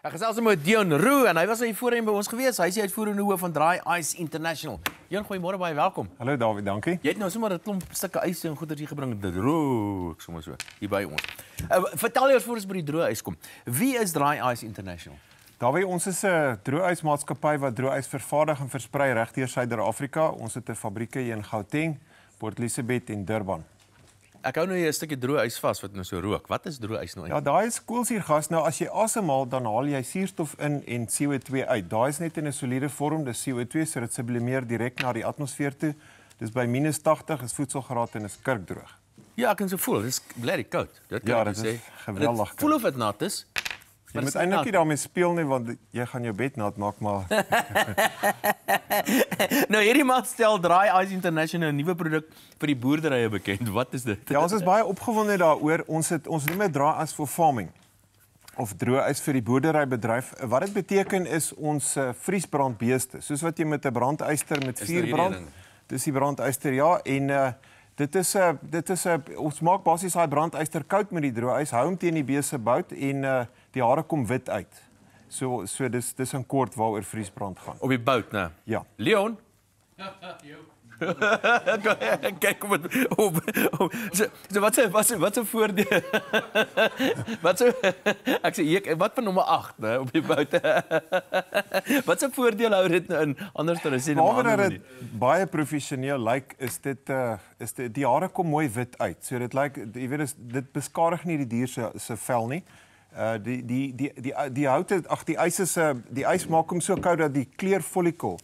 Ek gesels met Dion Roo en hy was hy voorheen by ons gewees. Hy is die uitvoerende hoof van Dry Ice International. Dion, goeiemôre baie welkom. Hallo David, dankie. Jy het nou sommer 'n klomp stukke ys en goeder hier gebring. Dit roo, ek sommer so hier by ons. Uh, vertel eers voor ons by die droë ys kom. Wie is Dry Ice International? Daarby ons is 'n droëysmaatskappy wat droëys vervaardig en versprei regdeur Suider-Afrika. Ons het 'n fabrieke in Gauteng, Port Elizabeth en Durban. Ek hou nou hier 'n stukkie droë ys vas wat nou so rook. Wat is droë ys nou ja, eintlik? Ja, daai is koolsuurgas. Nou as jy asemhaal, dan haal jy suurstof in en CO2 uit. Daai is net in 'n soliede vorm, dis CO2, so dit sublimeer direk na die atmosfeer toe. Dis by -80, is voedselgraad en is kurkdroog. Ja, ek kan so voel. Dis bloody koud. Dit kan ja, jy sê. Geweldig. Voel of dit nat is? Natis. Jy moet eintlik nie daarmee speel nie want jy gaan jou bed nat maak maar. nou hierdie maand stel Dry Ice International 'n nuwe produk vir die boerderye bekend. Wat is dit? ja, ons is baie opgewonde daaroor. Ons het ons noem dit Dry Ice for Farming of droë ys vir die boerderybedryf. Wat dit beteken is ons uh, vriesbrandbeeste, soos wat jy met 'n brandeyster met vuur brand. Dis die brandeyster ja en uh, dit is 'n uh, eh, dit is 'n uh, ons maak basies daai brandeyster koud met die droë ys, hou hom teen die beeste bout en uh, die hare kom wit uit. So so dis dis 'n kort waaroor vriesbrand gaan. Op die bout, né? Ja. Leon. kyk hoe hoe so, so wat sê wat sê wat sê voor die wat sê ek sê ek wat van nommer 8 nê op die buite wat sê voordeel hou dit nou in anders dan sê maar dat dit baie professioneel lyk like, is dit uh, is dit die hare kom mooi wit uit so dit lyk like, jy weet dit beskadig nie die dier se se vel nie die die die die die, die houte ag die ys is die ys maak hom so koud dat die kleurfollikel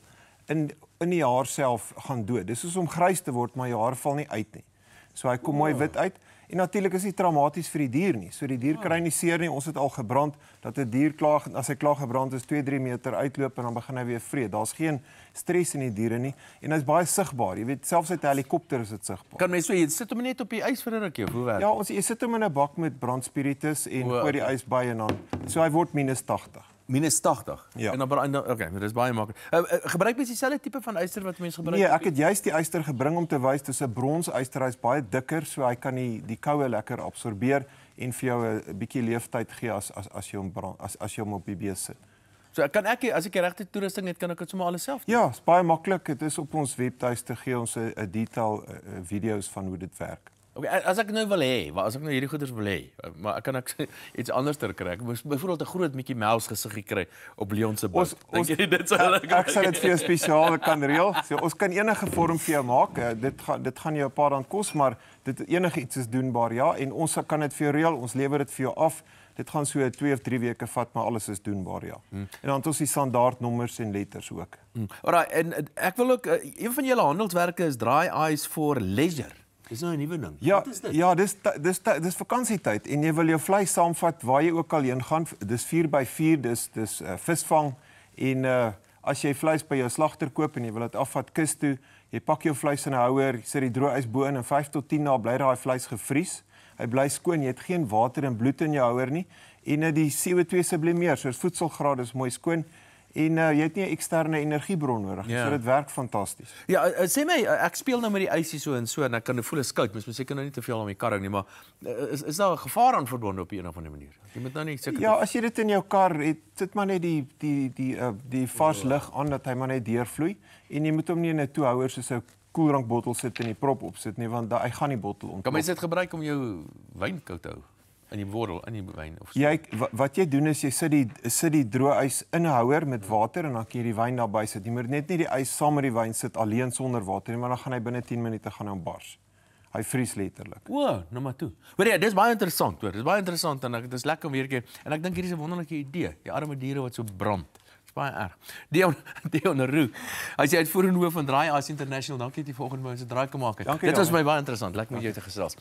in in die haar self gaan dood. Dis soos om grys te word, maar jou haar val nie uit nie. So hy kom oh. mooi wit uit. En natuurlik is dit traumaties vir die dier nie. So die dier kry nie seer nie. Ons het al gebrand dat 'n die dier klaag en as hy klaag gebrand is 2-3 meter uitloop en dan begin hy weer vreet. Daar's geen stres in die diere nie en hy's baie sigbaar. Jy weet selfs uit 'n helikopter is dit sigbaar. Kan mens so hier sit hom net op die ys vir 'n rukkie of hoe werk? Ja, ons jy sit hom in 'n bak met brandspiritus en oor die ys baie en dan. So hy word -80 minus 80. Ja. En dan dan okay, dit is baie maklik. Uh, uh, gebruik mens dieselfde tipe van yster wat mense gebruik? Nee, ek het juist die yster gebring om te wys dis 'n brons yster, hy's baie dikker, so hy kan die die koue lekker absorbeer en vir jou 'n bietjie leeftyd gee as as as jy hom as as jy hom op die bees sit. So kan ek as ek die regte toerusting het, kan ek dit sommer alles self doen. Ja, dit is baie maklik. Dit is op ons webtuiste gee ons 'n detail a, eh, a videos van hoe dit werk. Okay, as ek nou wil hê, as ek nou hierdie goeders wil hê, eh, maar ek kan ek iets anders ter kry. Ek moes byvoorbeeld 'n groot Mickey Mouse gesig kry op Leon se bord. Dink jy dit sou lekker wees? Ek sal dit vir jou spesiaal kan reël. So ons kan enige vorm vir jou maak. Eh, dit gaan dit gaan jou 'n paar rand kos, maar dit enige iets is doenbaar. Ja, en ons kan dit vir jou reël. Ons lewer dit vir jou af. Dit gaan so 2 of 3 weke vat, maar alles is doenbaar, ja. Hmm. En dan het ons die standaard nommers en letters ook. Hmm. Alraai, en ek wil ook eh, een van julle handelswerke is Dry Ice for Leisure. Dis nou 'n nuwe ding. Ja, Wat is dit? Ja, dis dis dis, dis vakansietyd en jy wil jou vlei saamvat waar jy ook al heen gaan. Dis 4x4, dis dis uh, visvang en uh, as jy vleis by jou slagter koop en jy wil dit afvat kus toe, jy pak jou vleis in 'n houer, sit die droëys bo in en 5 tot 10 na bly daai vleis gevries. Hy bly skoon, jy het geen water en bloed in jou houer nie en uh, die CO2 sublimeer, soos voedselgraad is mooi skoon en uh, jy het nie 'n eksterne energiebron nodig yeah. Ja. so dit werk fantasties. Ja, uh, sê my uh, ek speel nou met die ysie so en so en ek kan voel ek skout, mens moet seker nou nie te veel aan my kar hang nie, maar uh, is is daar 'n gevaar aan verbonde op 'n of ander manier? Jy moet nou nie seker Ja, as jy dit in jou kar het, sit maar net die die die uh, die vars ja. lig aan dat hy maar net deurvloei en jy moet hom nie in 'n toehouer soos 'n koeldrankbottel sit en die prop opsit nie want da, hy gaan nie bottel ontplof. Kan mens dit gebruik om jou wyn koud te hou? in die wortel in die wyn of so. Jy wat jy doen is jy sit die sit die droë ys in 'n houer met water en dan kyk jy die wyn daarby sit. Jy moet net nie die ys saam met die wyn sit alleen sonder water nie want dan gaan hy binne 10 minute gaan hom nou bars. Hy vries letterlik. O, nou maar toe. Hoor jy, dis baie interessant, hoor. Dis baie interessant en ek dit is lekker om weer keer en ek dink hier is 'n wonderlike idee. Die arme diere wat so brand. Dis baie erg. Dion Dion Roo. As jy uitvoerende hoof van Draai Ice International, dankie dat jy vanoggend by ons gedraai gemaak het. Dit was my baie interessant. Lekker met jou te gesels.